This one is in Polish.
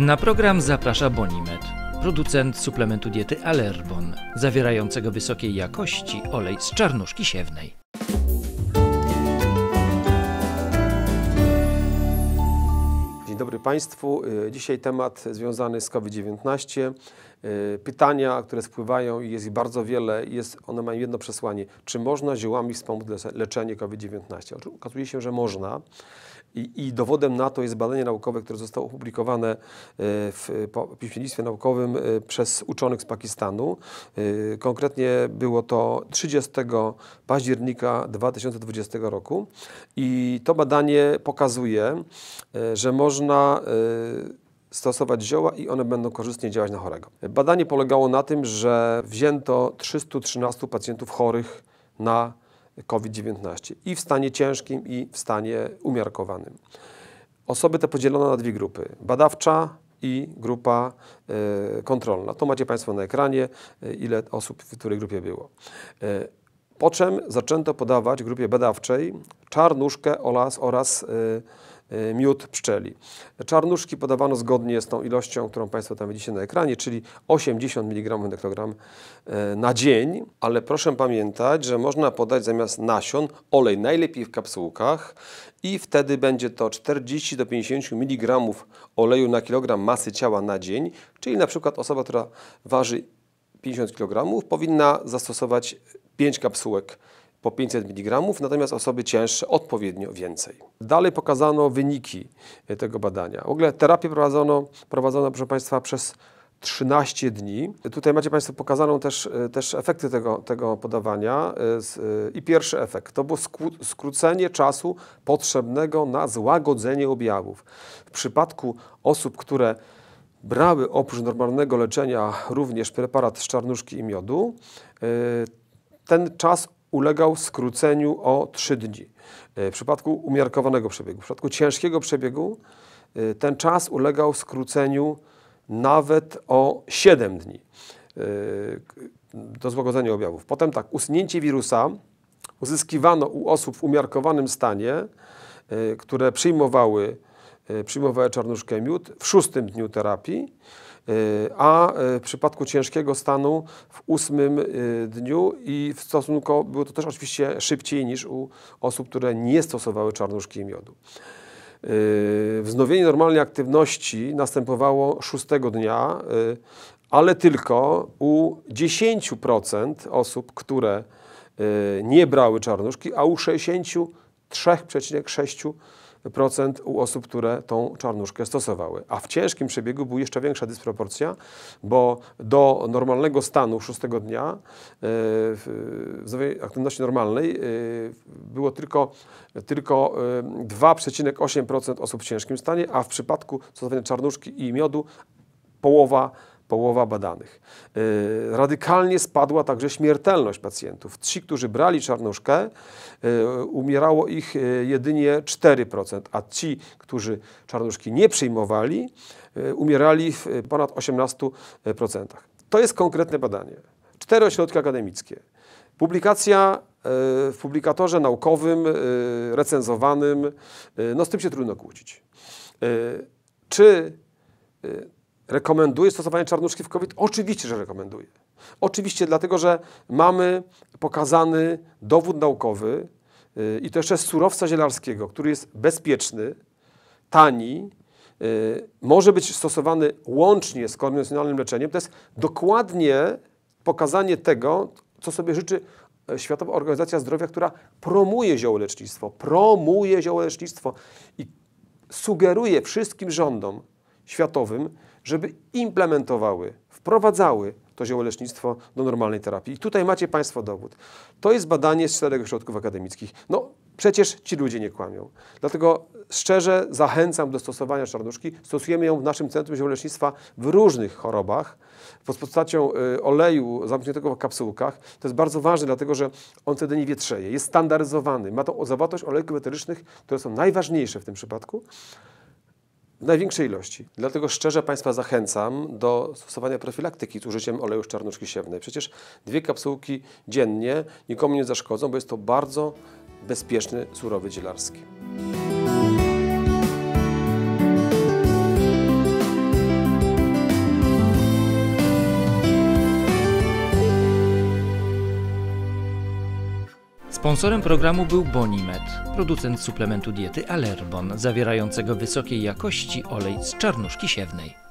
Na program zaprasza Bonimet, producent suplementu diety Allerbon, zawierającego wysokiej jakości olej z czarnuszki siewnej. Dzień dobry Państwu. Y, dzisiaj temat związany z COVID-19. Y, pytania, które spływają i jest ich bardzo wiele, jest, one mają jedno przesłanie. Czy można ziołami wspomóc leczenie COVID-19? Okazuje się, że można. I, I, dowodem na to jest badanie naukowe, które zostało opublikowane e, e, w piśmiennictwie naukowym e, przez uczonych z Pakistanu. Konkretnie było to 30 października 2020 roku. I to badanie pokazuje, że można stosować zioła i one będą korzystnie działać na chorego. Badanie polegało na tym, że wzięto 313 pacjentów chorych na COVID-19 i w stanie ciężkim, i w stanie umiarkowanym. Osoby te podzielono na dwie grupy: badawcza i grupa e, kontrolna. To macie Państwo na ekranie, e, ile osób w której grupie było. E, po czym zaczęto podawać grupie badawczej czarnuszkę oraz, oraz Y, miód pszczeli. Czarnuszki podawano zgodnie z tą ilością, którą Państwo tam widzicie na ekranie, czyli 80 mg na kilogram y, na dzień, ale proszę pamiętać, że można podać zamiast nasion olej, najlepiej w kapsułkach i wtedy będzie to 40 do 50 mg oleju na kilogram masy ciała na dzień, czyli na przykład osoba, która waży 50 kg powinna zastosować 5 kapsułek po 500 mg, natomiast osoby cięższe odpowiednio więcej. Dalej pokazano wyniki e, tego badania. W ogóle terapię prowadzono, prowadzono proszę Państwa, przez 13 dni. Tutaj macie Państwo pokazaną też, e, też efekty tego, tego podawania. E, I pierwszy efekt to było skrócenie czasu potrzebnego na złagodzenie objawów. W przypadku osób, które brały oprócz normalnego leczenia również preparat z czarnuszki i miodu, ten czas ulegał skróceniu o 3 dni. E, w przypadku umiarkowanego przebiegu, w przypadku ciężkiego przebiegu e, ten czas ulegał skróceniu nawet o 7 dni e, do złagodzenia objawów. Potem tak, usunięcie wirusa uzyskiwano u osób w umiarkowanym stanie, które przyjmowały, przyjmowały czarnuszkę miód w szóstym dniu terapii a e, w przypadku ciężkiego stanu w ósmym e, dniu i w stosunku było to też oczywiście szybciej niż u osób, które nie stosowały czarnuszki i miodu. E, wznowienie normalnej aktywności następowało szóstego dnia, ale tylko u 10% osób, które nie brały czarnuszki, a u 63,6% procent u osób, które tą czarnuszkę stosowały. A w ciężkim przebiegu była jeszcze większa dysproporcja, bo do normalnego stanu szóstego dnia e, w aktywności normalnej e, było tylko, tylko 2,8% e, osób w ciężkim stanie, a w przypadku stosowania czarnuszki i miodu połowa połowa badanych. Y, radykalnie spadła także śmiertelność pacjentów. Ci, którzy brali czarnuszkę, y, umierało ich y, jedynie 4%, a ci, którzy czarnuszki nie przyjmowali, umierali w ponad 18%. To jest konkretne badanie. Cztery ośrodki akademickie. Publikacja w publikatorze naukowym, recenzowanym, no z tym się trudno kłócić. Czy Rekomenduje stosowanie czarnuszki w COVID? Oczywiście, że rekomenduje. Oczywiście, dlatego że mamy pokazany dowód naukowy y, i to jeszcze z surowca zielarskiego, który jest bezpieczny, tani, y, może być stosowany łącznie z konwencjonalnym leczeniem. To jest dokładnie pokazanie tego, co sobie życzy e, Światowa Organizacja Zdrowia, która promuje ziołolecznictwo, promuje ziołolecznictwo i sugeruje wszystkim rządom światowym, żeby implementowały, wprowadzały to ziołolecznictwo do normalnej terapii. I tutaj macie Państwo dowód. To jest badanie z czterech ośrodków akademickich. No, przecież ci ludzie nie kłamią. Dlatego szczerze zachęcam do stosowania czarnuszki. Stosujemy ją w naszym Centrum Ziołolecznictwa w różnych chorobach pod postacią y, oleju zamkniętego w kapsułkach. To jest bardzo ważne, dlatego że on wtedy nie wietrzeje. Jest standaryzowany. Ma tą zawartość olejków eterycznych, które są najważniejsze w tym przypadku w największej ilości. Dlatego szczerze Państwa zachęcam do stosowania profilaktyki z użyciem oleju z czarnuszki siewnej. Przecież dwie kapsułki dziennie nikomu nie zaszkodzą, bo jest to bardzo bezpieczny surowy dzielarski. Sponsorem programu był Bonimet, producent suplementu diety Allerbon, zawierającego wysokiej jakości olej z czarnuszki siewnej.